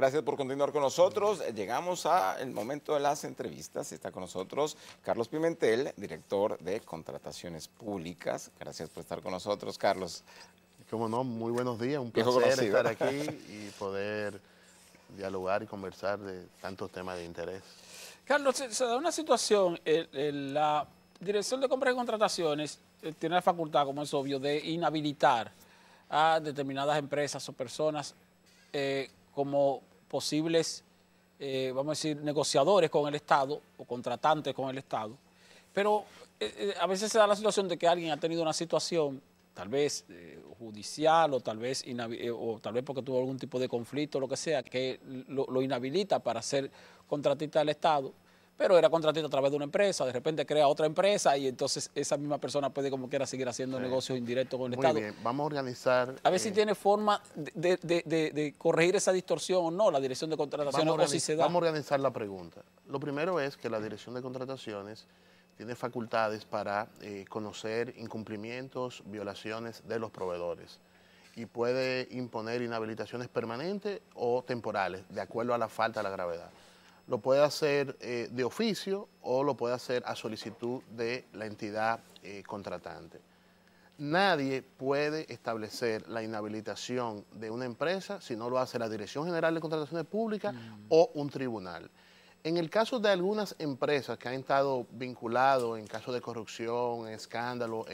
Gracias por continuar con nosotros. Eh, llegamos al momento de las entrevistas. Está con nosotros Carlos Pimentel, director de Contrataciones Públicas. Gracias por estar con nosotros, Carlos. Como no, muy buenos días. Un placer estar aquí y poder dialogar y conversar de tantos temas de interés. Carlos, se, da una situación, la Dirección de Compras y Contrataciones eh, tiene la facultad, como es obvio, de inhabilitar a determinadas empresas o personas eh, como posibles, eh, vamos a decir, negociadores con el Estado o contratantes con el Estado. Pero eh, eh, a veces se da la situación de que alguien ha tenido una situación, tal vez judicial o tal vez, o tal vez porque tuvo algún tipo de conflicto o lo que sea, que lo, lo inhabilita para ser contratista del Estado pero era contratista a través de una empresa, de repente crea otra empresa y entonces esa misma persona puede como quiera seguir haciendo negocios indirectos con el Muy Bien. Vamos a organizar. A ver si eh, tiene forma de, corregir esa distorsión o no, la dirección de contrataciones o si se da. Vamos a organizar la pregunta. Lo primero es que la dirección de contrataciones tiene facultades para eh, conocer incumplimientos, violaciones de los proveedores y puede imponer inhabilitaciones permanentes o temporales, de acuerdo a la falta de la gravedad lo puede hacer eh, de oficio o lo puede hacer a solicitud de la entidad eh, contratante. Nadie puede establecer la inhabilitación de una empresa si no lo hace la Dirección General de Contrataciones Públicas mm. o un tribunal. En el caso de algunas empresas que han estado vinculadas en casos de corrupción, en escándalo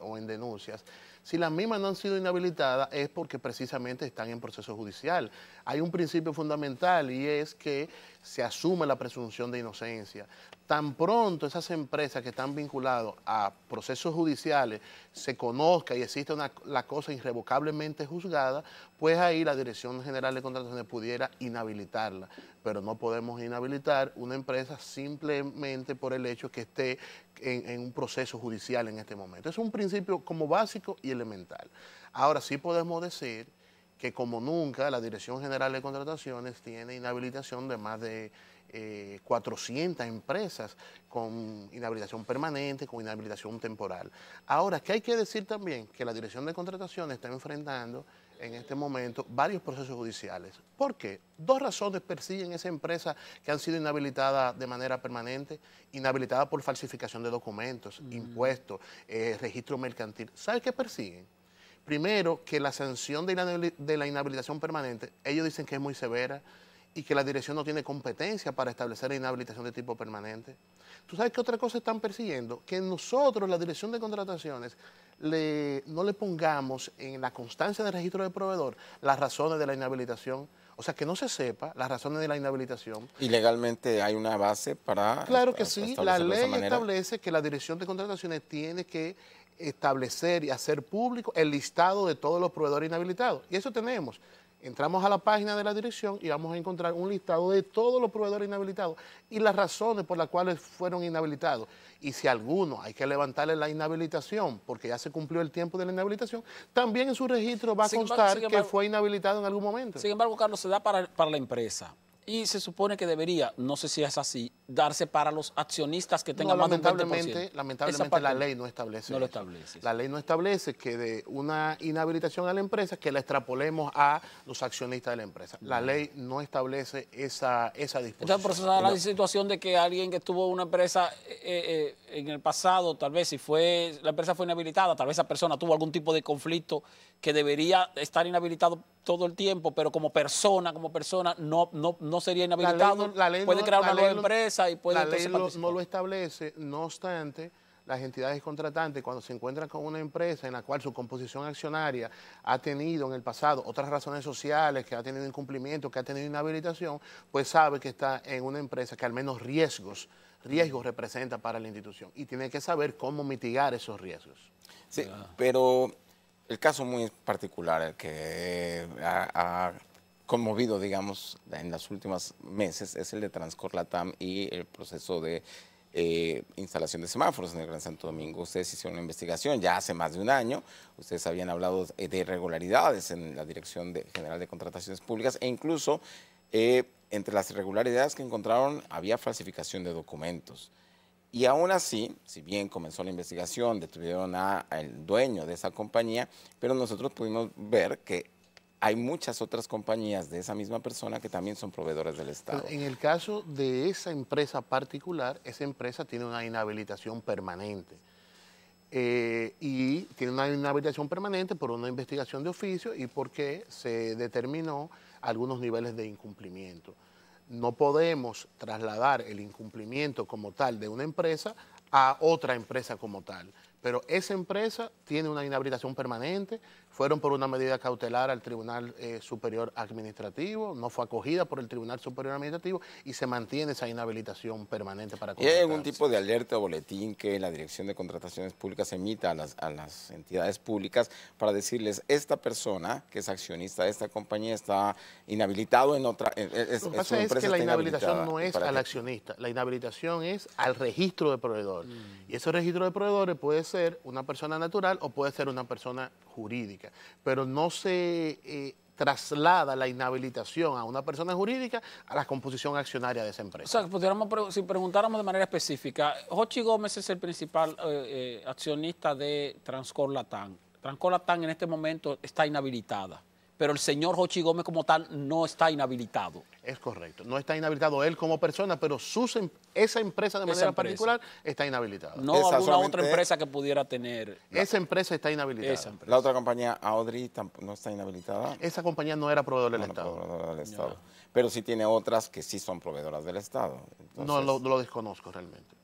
o en denuncias, si las mismas no han sido inhabilitadas es porque precisamente están en proceso judicial. Hay un principio fundamental y es que se asume la presunción de inocencia. Tan pronto esas empresas que están vinculadas a procesos judiciales se conozca y existe una, la cosa irrevocablemente juzgada, pues ahí la Dirección General de Contrataciones pudiera inhabilitarla. Pero no podemos inhabilitar una empresa simplemente por el hecho que esté en, un proceso judicial en este momento. Es un principio como básico y elemental. Ahora sí podemos decir que como nunca la Dirección General de Contrataciones tiene inhabilitación de más de 400 eh, empresas con inhabilitación permanente, con inhabilitación temporal. Ahora, ¿qué hay que decir también que la Dirección de Contrataciones está enfrentando en este momento varios procesos judiciales. ¿Por qué? Dos razones persiguen esa empresa que han sido inhabilitada de manera permanente, inhabilitada por falsificación de documentos, mm. impuestos, eh, registro mercantil. ¿Sabe qué persiguen? Primero, que la sanción de la inhabilitación permanente, ellos dicen que es muy severa, y que la dirección no tiene competencia para establecer la inhabilitación de tipo permanente. ¿Tú sabes qué otra cosa están persiguiendo? Que nosotros, la dirección de contrataciones, le, no le pongamos en la constancia del registro del proveedor las razones de la inhabilitación. O sea, que no se sepa las razones de la inhabilitación. ¿Y legalmente hay una base para...? Claro que sí, la ley establece que la dirección de contrataciones tiene que establecer y hacer público el listado de todos los proveedores inhabilitados. Y eso tenemos. Entramos a la página de la dirección y vamos a encontrar un listado de todos los proveedores inhabilitados y las razones por las cuales fueron inhabilitados. Y si alguno hay que levantarle la inhabilitación porque ya se cumplió el tiempo de la inhabilitación, también en su registro va a constar que fue inhabilitado en algún momento. Sin embargo, Carlos, se da para, para la empresa y se supone que debería, no sé si es así, darse para los accionistas que tengan más de Lamentablemente la ley no establece No lo establece. La ley no establece que de una inhabilitación a la empresa que la extrapolemos a los accionistas de la empresa. La mm. ley no establece esa, esa disposición. Entonces, la situación de que alguien que estuvo una empresa eh, eh, eh, en el pasado, tal vez si fue la empresa fue inhabilitada, tal vez esa persona tuvo algún tipo de conflicto que debería estar inhabilitado todo el tiempo, pero como persona, como persona, no, no, sería inhabilitado. La, puede crear una nueva empresa y puede... no lo establece, no obstante, las entidades contratantes cuando se encuentran con una empresa en la cual su composición accionaria ha tenido en el pasado otras razones sociales, que ha tenido incumplimiento, que ha tenido inhabilitación, pues sabe que está en una empresa que al menos riesgos, riesgos representa para la institución y tiene que saber cómo mitigar esos riesgos. Sí, ah. pero el caso muy particular que ha, conmovido, digamos, en los últimos meses es el de Transcor Latam y el proceso de eh, instalación de semáforos en el Gran Santo Domingo. Ustedes hicieron una investigación ya hace más de un año. Ustedes habían hablado de irregularidades en la Dirección General de Contrataciones Públicas e incluso eh, entre las irregularidades que encontraron había falsificación de documentos. Y aún así, si bien comenzó la investigación, detuvieron al dueño de esa compañía, pero nosotros pudimos ver que hay muchas otras compañías de esa misma persona que también son proveedores del Estado. En el caso de esa empresa particular, esa empresa tiene una inhabilitación permanente. Eh, y tiene una inhabilitación permanente por una investigación de oficio y porque se determinó algunos niveles de incumplimiento no podemos trasladar el incumplimiento como tal de una empresa a otra empresa como tal. Pero esa empresa tiene una inhabilitación permanente, fueron por una medida cautelar al Tribunal eh, Superior Administrativo, no fue acogida por el Tribunal Superior Administrativo y se mantiene esa inhabilitación permanente para ¿Y hay algún tipo de alerta o boletín que la Dirección de Contrataciones Públicas emita a las, entidades públicas para decirles, esta persona que es accionista de esta compañía está inhabilitado en otra... Lo que pasa es que la inhabilitación no es al accionista, la inhabilitación es al registro de proveedor. Mm. Y ese registro de proveedores, pues, ser una persona natural o puede ser una persona jurídica, pero no se eh, traslada la inhabilitación a una persona jurídica a la composición accionaria de esa empresa. O sea, si preguntáramos de manera específica, Jochi Gómez es el principal eh, eh, accionista de Transcor Transcorlatan Transcor Latam en este momento está inhabilitada pero el señor Jochi Gómez como tal no está inhabilitado. Es correcto, no está inhabilitado él como persona, pero em, esa empresa de manera particular está inhabilitada. No esa alguna otra empresa que pudiera tener. Esa empresa está inhabilitada. La otra compañía, Audrey, no está inhabilitada. Esa compañía no era proveedora del Estado. del Estado. Pero sí tiene otras que sí son proveedoras del Estado. no, lo, desconozco realmente.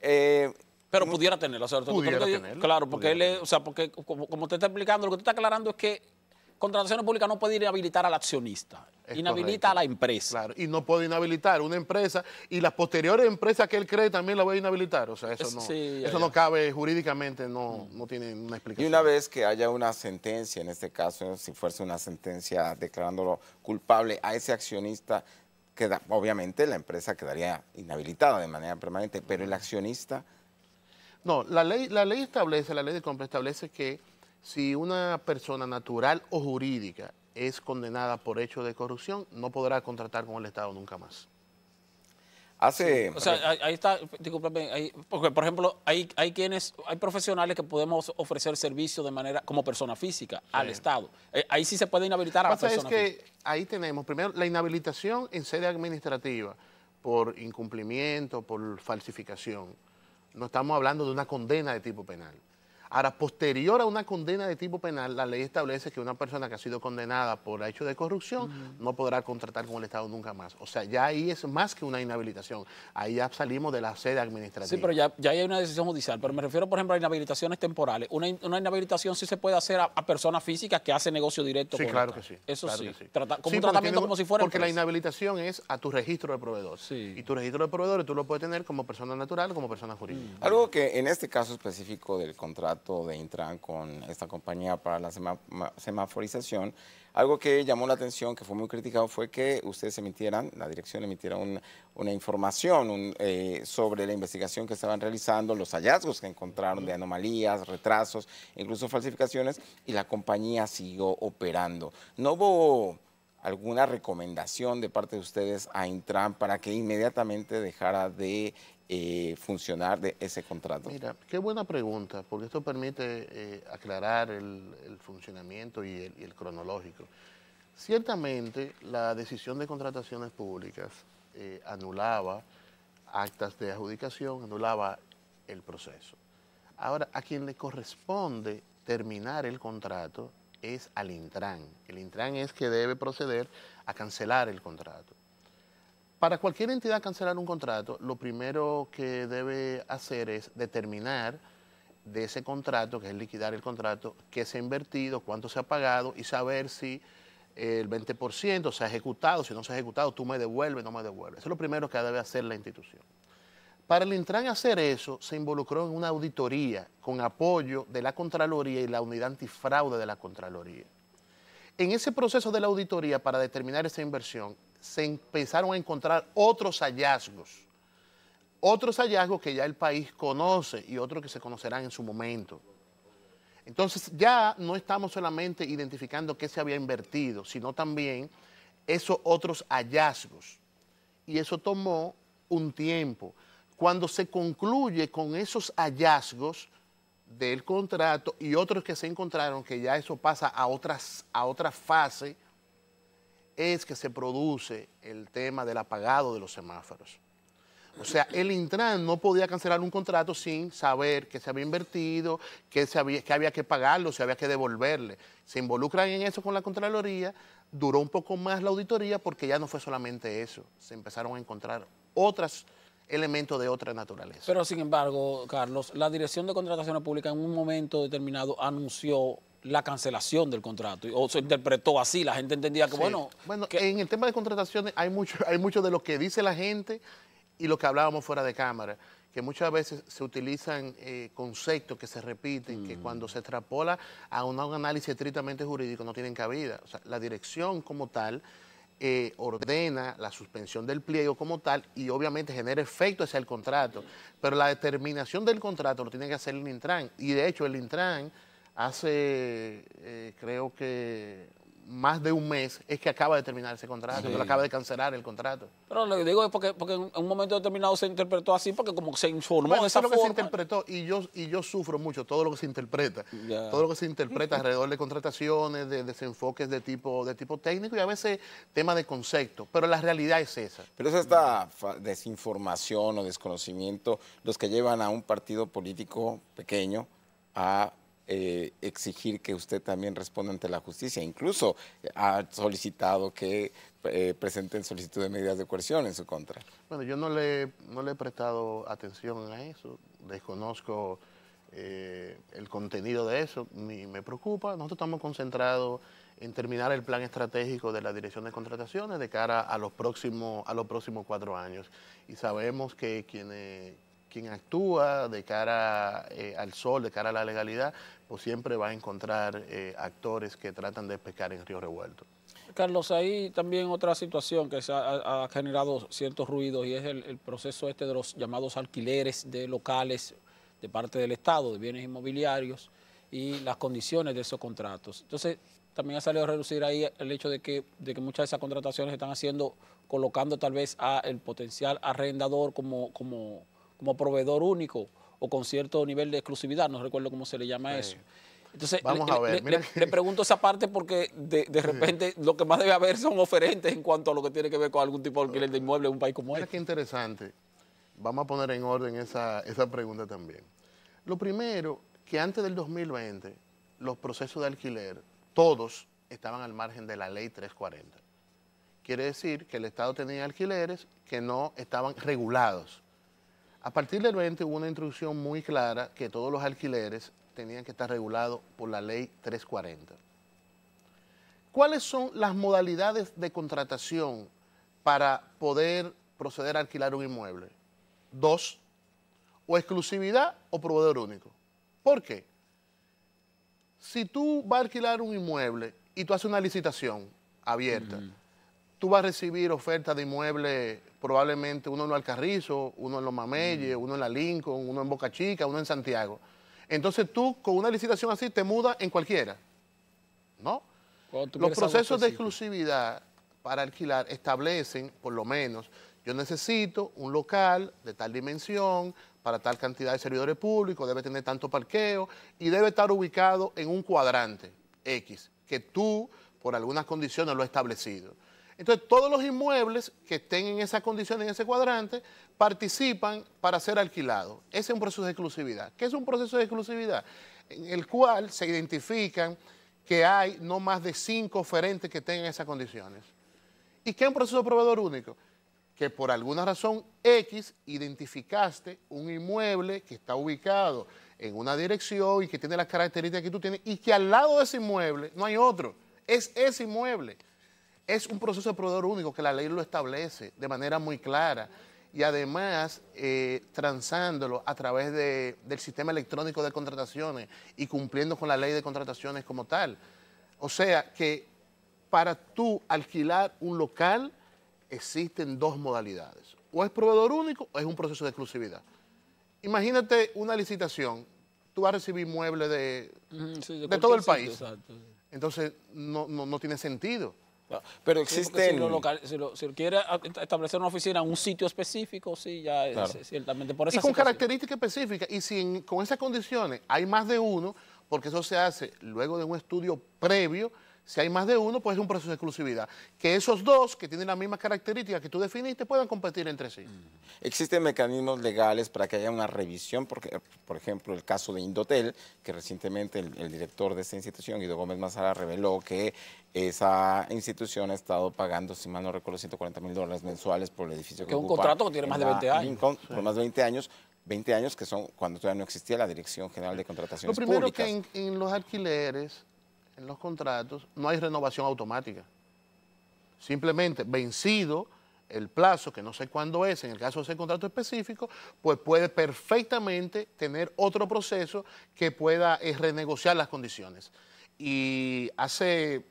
Eh, pero mm, pudiera tenerlo. O Claro, porque él, o sea, porque como, como, te está explicando, lo que te está aclarando es que contrataciones pública no puede inhabilitar al accionista, inhabilita a la empresa. Claro, y no puede inhabilitar una empresa y las posteriores empresas que él cree también la va a inhabilitar. O sea, eso no, eso no cabe jurídicamente, no, mm. no tiene una explicación. Y una vez que haya una sentencia, en este caso, si fuese una sentencia declarándolo culpable a ese accionista, queda, obviamente la empresa quedaría inhabilitada de manera permanente, pero el mm. accionista... No, la ley, la ley establece, la ley de compra establece que si una persona natural o jurídica es condenada por hecho de corrupción, no podrá contratar con el Estado nunca más. Hace. o sea, ahí, está, discúlpame, porque por ejemplo, hay, quienes, hay profesionales que podemos ofrecer servicio de manera como persona física al Estado. Eh, ahí sí se puede inhabilitar a la persona. Es que ahí tenemos, primero, la inhabilitación en sede administrativa por incumplimiento, por falsificación. No estamos hablando de una condena de tipo penal. Ahora, posterior a una condena de tipo penal, la ley establece que una persona que ha sido condenada por hecho de corrupción no podrá contratar con el Estado nunca más. O sea, ya ahí es más que una inhabilitación. Ahí ya salimos de la sede administrativa. Sí, pero ya, ya hay una decisión judicial. Pero me refiero, por ejemplo, a inhabilitaciones temporales. Una, una inhabilitación sí se puede hacer a, personas físicas que hacen negocio directo. con claro que sí. Eso que sí. sí. como un tratamiento como si fuera Porque la inhabilitación es a tu registro de proveedor. Y tu registro de proveedores tú lo puedes tener como persona natural como persona jurídica. Algo que en este caso específico del contrato de Intran con esta compañía para la semaforización, algo que llamó la atención, que fue muy criticado, fue que ustedes emitieran, la dirección emitiera una información eh, sobre la investigación que estaban realizando, los hallazgos que encontraron de anomalías, retrasos, incluso falsificaciones, y la compañía siguió operando. No hubo alguna recomendación de parte de ustedes a Intran para que inmediatamente dejara de eh, funcionar de ese contrato? Mira, qué buena pregunta, porque esto permite eh, aclarar el, funcionamiento y el, cronológico. Ciertamente, la decisión de contrataciones públicas eh, anulaba actas de adjudicación, anulaba el proceso. Ahora, a quien le corresponde terminar el contrato es al Intran. El Intran es que debe proceder a cancelar el contrato. Para cualquier entidad cancelar un contrato, lo primero que debe hacer es determinar de ese contrato, que es liquidar el contrato, qué se ha invertido, cuánto se ha pagado y saber si el 20% se ha ejecutado, si no se ha ejecutado, tú me devuelves, no me devuelves. Eso es lo primero que debe hacer la institución. Para el Intran hacer eso, se involucró en una auditoría con apoyo de la Contraloría y la unidad antifraude de la Contraloría. En ese proceso de la auditoría para determinar esa inversión, se empezaron a encontrar otros hallazgos, otros hallazgos que ya el país conoce y otros que se conocerán en su momento. Entonces ya no estamos solamente identificando qué se había invertido, sino también esos otros hallazgos. Y eso tomó un tiempo. Cuando se concluye con esos hallazgos del contrato y otros que se encontraron, que ya eso pasa a, otras, a otra fase, es que se produce el tema del apagado de los semáforos. O sea, el Intran no podía cancelar un contrato sin saber que se había invertido, que, se había, que pagarlo, se había que devolverle. Se involucran en eso con la Contraloría, duró un poco más la auditoría porque ya no fue solamente eso, se empezaron a encontrar otros elementos de otra naturaleza. Pero sin embargo, Carlos, la Dirección de Contrataciones Públicas en un momento determinado anunció la cancelación del contrato. O se interpretó así, la gente entendía que, bueno... Bueno, que... en el tema de contrataciones hay mucho, hay mucho de lo que dice la gente y lo que hablábamos fuera de cámara, que muchas veces se utilizan eh, conceptos que se repiten, que mm. cuando se extrapola a un, análisis estrictamente jurídico no tienen cabida. O sea, la dirección como tal... Eh, ordena la suspensión del pliego como tal y obviamente genera efecto hacia el contrato, pero la determinación del contrato lo tiene que hacer el Intran y de hecho el Intran hace eh, creo que más de un mes es que acaba de terminar ese contrato, acaba de cancelar el contrato. Pero lo que digo es porque, porque en un momento determinado se interpretó así, porque como se informó esa forma. que se interpretó y yo, y yo sufro mucho todo lo que se interpreta. Todo lo que se interpreta alrededor de contrataciones, de desenfoques de tipo, de tipo técnico y a veces tema de concepto. Pero la realidad es esa. Pero es esta desinformación o desconocimiento los que llevan a un partido político pequeño a eh, exigir que usted también responda ante la justicia. Incluso ha solicitado que eh, presenten solicitud de medidas de coerción en su contra. Bueno, yo no le, no le he prestado atención a eso, desconozco eh, el contenido de eso, ni me preocupa. Nosotros estamos concentrados en terminar el plan estratégico de la Dirección de Contrataciones de cara a los próximos, a los próximos cuatro años. Y sabemos que quien actúa de cara al sol, de cara a la legalidad, o siempre va a encontrar eh, actores que tratan de pescar en río revuelto. Carlos, ahí también otra situación que ha, generado ciertos ruidos y es el, proceso este de los llamados alquileres de locales de parte del Estado, de bienes inmobiliarios y las condiciones de esos contratos. Entonces, también ha salido a reducir ahí el hecho de que, que muchas de esas contrataciones se están haciendo colocando tal vez al potencial arrendador como, como, como proveedor único o con cierto nivel de exclusividad, no recuerdo cómo se le llama eso. Entonces, Vamos le, a ver, le, pregunto esa parte porque de, repente lo que más debe haber son oferentes en cuanto a lo que tiene que ver con algún tipo de alquiler de inmueble en un país como Mira este. que interesante. Vamos a poner en orden esa, esa pregunta también. Lo primero, que antes del 2020, los procesos de alquiler, todos estaban al margen de la ley 340. Quiere decir que el Estado tenía alquileres que no estaban regulados. A partir del 20 hubo una introducción muy clara que todos los alquileres tenían que estar regulados por la ley 340. ¿Cuáles son las modalidades de contratación para poder proceder a alquilar un inmueble? Dos, o exclusividad o proveedor único. ¿Por qué? Si tú vas a alquilar un inmueble y tú haces una licitación abierta, tú vas a recibir ofertas de inmuebles, probablemente uno en Los Alcarrizo, uno en Los Mamelles, mm. uno en La Lincoln, uno en Boca Chica, uno en Santiago. Entonces tú con una licitación así te mudas en cualquiera, ¿no? Los procesos de exclusividad para alquilar establecen, por lo menos, yo necesito un local de tal dimensión, para tal cantidad de servidores públicos, debe tener tanto parqueo y debe estar ubicado en un cuadrante X, que tú por algunas condiciones lo has establecido. Entonces, todos los inmuebles que estén en esa condición, en ese cuadrante, participan para ser alquilados. Ese es un proceso de exclusividad. ¿Qué es un proceso de exclusividad? En el cual se identifican que hay no más de cinco oferentes que tengan esas condiciones. ¿Y qué es un proceso de proveedor único? Que por alguna razón X identificaste un inmueble que está ubicado en una dirección y que tiene las características que tú tienes y que al lado de ese inmueble no hay otro. Es ese inmueble. Es un proceso de proveedor único que la ley lo establece de manera muy clara y además eh, transándolo a través del sistema electrónico de contrataciones y cumpliendo con la ley de contrataciones como tal. O sea que para tú alquilar un local existen dos modalidades. O es proveedor único o es un proceso de exclusividad. Imagínate una licitación, tú vas a recibir muebles de, todo el país. Entonces no, no tiene sentido. Ah, Pero existen... si, lo quiere establecer una oficina en un sitio específico, sí, ya ciertamente por eso. Y con características específicas, y si con esas condiciones hay más de uno, porque eso se hace luego de un estudio previo si hay más de uno, pues es un proceso de exclusividad. Que esos dos, que tienen la misma característica que tú definiste, puedan competir entre sí. Mm. ¿Existen mecanismos legales para que haya una revisión? Porque, por ejemplo, el caso de Indotel, que recientemente el, director de esa institución, Guido Gómez Mazara, reveló que esa institución ha estado pagando, si mal no recuerdo, 140 mil dólares mensuales por el edificio que, que un contrato que tiene más de 20 años. Por más de 20 años, 20 años que son cuando todavía no existía la Dirección General de Contrataciones Públicas. Lo primero que en, los alquileres en los contratos no hay renovación automática. Simplemente vencido el plazo, que no sé cuándo es, en el caso de ese contrato específico, pues puede perfectamente tener otro proceso que pueda eh, renegociar las condiciones. Y hace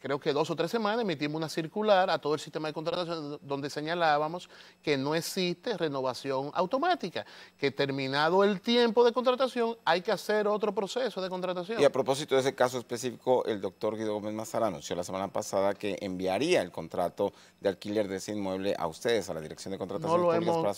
creo que dos o tres semanas, emitimos una circular a todo el sistema de contratación donde señalábamos que no existe renovación automática, que terminado el tiempo de contratación hay que hacer otro proceso de contratación. Y a propósito de ese caso específico, el doctor Guido Gómez Mazara anunció la semana pasada que enviaría el contrato de alquiler de ese inmueble a ustedes, a la Dirección de Contratación no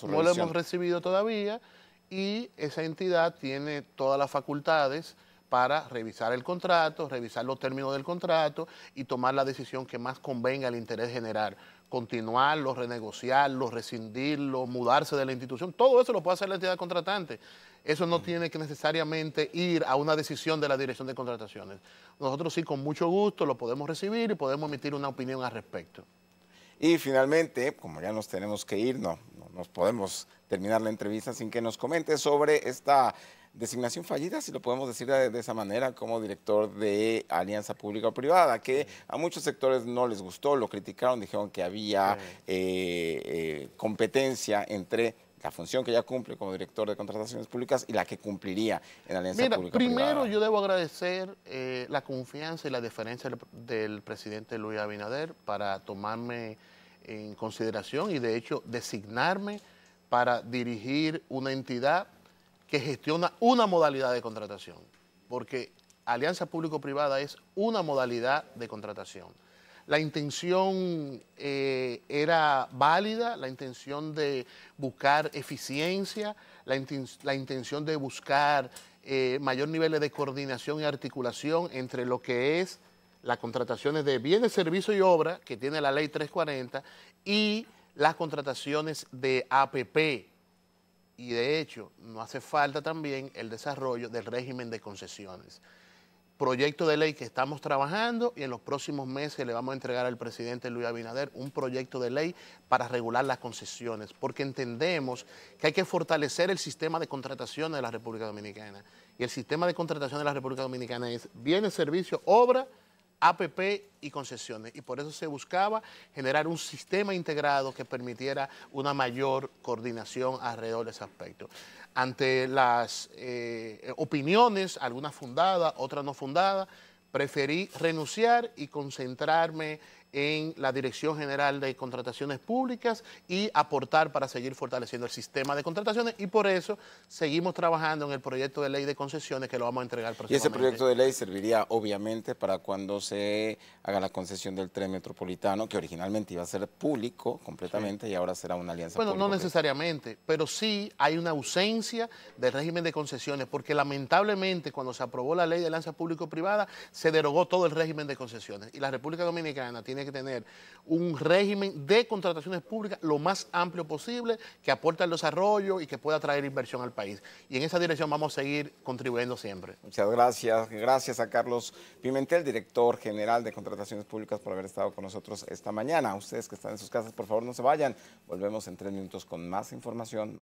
No lo hemos recibido todavía y esa entidad tiene todas las facultades para revisar el contrato, revisar los términos del contrato y tomar la decisión que más convenga al interés general. Continuarlo, renegociarlo, rescindirlo, mudarse de la institución, todo eso lo puede hacer la entidad contratante. Eso no mm. tiene que necesariamente ir a una decisión de la dirección de contrataciones. Nosotros sí con mucho gusto lo podemos recibir y podemos emitir una opinión al respecto. Y finalmente, como ya nos tenemos que ir, no, nos podemos terminar la entrevista sin que nos comente sobre esta designación fallida, si lo podemos decir de, esa manera, como director de alianza pública o privada, que a muchos sectores no les gustó, lo criticaron, dijeron que había eh, eh, competencia entre la función que ya cumple como director de contrataciones públicas y la que cumpliría en alianza pública. Primero yo debo agradecer eh, la confianza y la deferencia del presidente Luis Abinader para tomarme en consideración y de hecho designarme para dirigir una entidad que gestiona una modalidad de contratación, porque alianza público-privada es una modalidad de contratación. La intención eh, era válida, la intención de buscar eficiencia, la, intención de buscar eh, mayor nivel de coordinación y articulación entre lo que es las contrataciones de bienes, servicios y obras que tiene la ley 340 y las contrataciones de APP, y de hecho no hace falta también el desarrollo del régimen de concesiones. Proyecto de ley que estamos trabajando y en los próximos meses le vamos a entregar al presidente Luis Abinader un proyecto de ley para regular las concesiones, porque entendemos que hay que fortalecer el sistema de contratación de la República Dominicana. Y el sistema de contratación de la República Dominicana es bienes, servicios, obra APP y concesiones. Y por eso se buscaba generar un sistema integrado que permitiera una mayor coordinación alrededor de ese aspecto. Ante las eh, opiniones, algunas fundadas, otras no fundadas, preferí renunciar y concentrarme en la Dirección General de Contrataciones Públicas y aportar para seguir fortaleciendo el sistema de contrataciones y por eso seguimos trabajando en el proyecto de ley de concesiones que lo vamos a entregar Y ese proyecto de ley serviría obviamente para cuando se haga la concesión del tren metropolitano, que originalmente iba a ser público completamente y ahora será una alianza Bueno, no necesariamente, pero sí hay una ausencia del régimen de concesiones porque lamentablemente cuando se aprobó la ley de alianza público-privada se derogó todo el régimen de concesiones y la República Dominicana tiene que tener un régimen de contrataciones públicas lo más amplio posible, que aporte al desarrollo y que pueda traer inversión al país. Y en esa dirección vamos a seguir contribuyendo siempre. Muchas gracias. Gracias a Carlos Pimentel, director general de Contrataciones Públicas, por haber estado con nosotros esta mañana. ustedes que están en sus casas, por favor, no se vayan. Volvemos en tres minutos con más información.